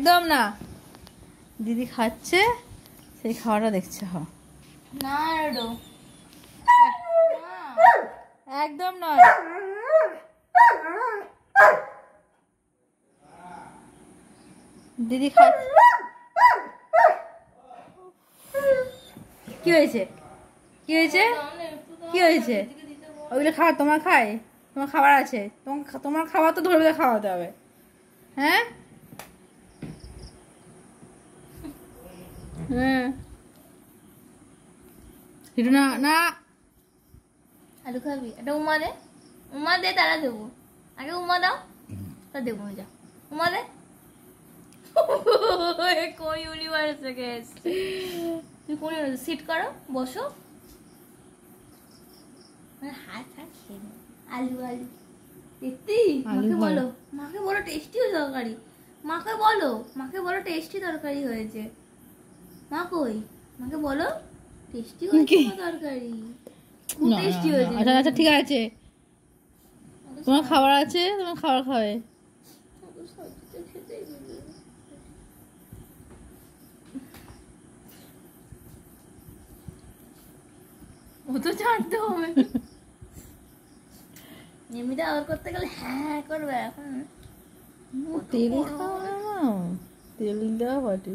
একদম না দিদি খাচ্ছে সেই খাওয়াটা দেখছে হ না একদম নয় দিদি খাচ্ছে কি হয়েছে কি হয়েছে কি হয়েছে ওইগুলো খাওয়া তোমার খায় তোমার খাবার আছে তোমার তোমার খাবার তো ধরে খাওয়াতে হবে হ্যাঁ হিটু না না আলু খাবি এটা উমা দে উমা দে তারা দেবো আগে উমা দাও তা দেবো যা উমা দে কোন ইউনিভার্স থেকে সিট করো বসো মানে হাত হাত খেয়ে আলু আলু দেখতি মাকে বলো মাকে বলো টেস্টি তরকারি মাকে বলো মাকে বলো টেস্টি তরকারি হয়েছে মা কই মাকে বলো টেস্টি হয়েছে তরকারি টেস্টি হয়েছে আচ্ছা আচ্ছা ঠিক আছে তোমার খাবার আছে তোমার খাবার খাবে ও তো ছাড়তে হবে এমনিতে আবার করতে গেলে হ্যাঁ করবে এখন তেল খাওয়া তেল দেওয়া বটে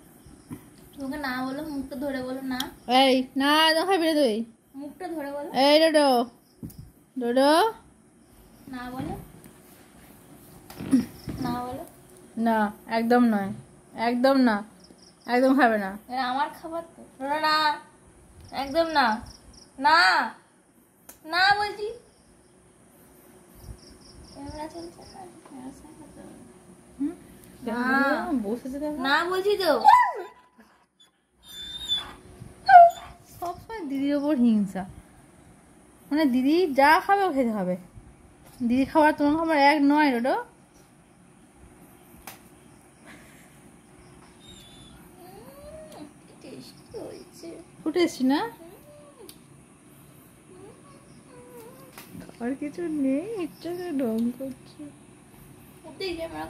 তোকে না বলো মুখটা ধরে বলো না এই না না খাবি তুই মুখটা ধরে বলো এই ডোডো ডোডো না বলো না বলো না একদম নয় একদম না একদম খাবে না আমার খাবার তো না একদম না না না বলছি হ্যাঁ, না বলছি তো দিদির ওপর হিংসা মানে দিদি যা খাবে খেতে হবে দিদি খাবার তোমার খাবার এক নয় রোডো ফুটে না আর কিছু নেই ইচ্ছা করে ডং করছে ক্যামেরা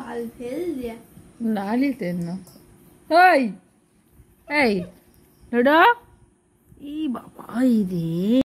العالفية العالفية هاي هاي هدا اي بابا هاي دي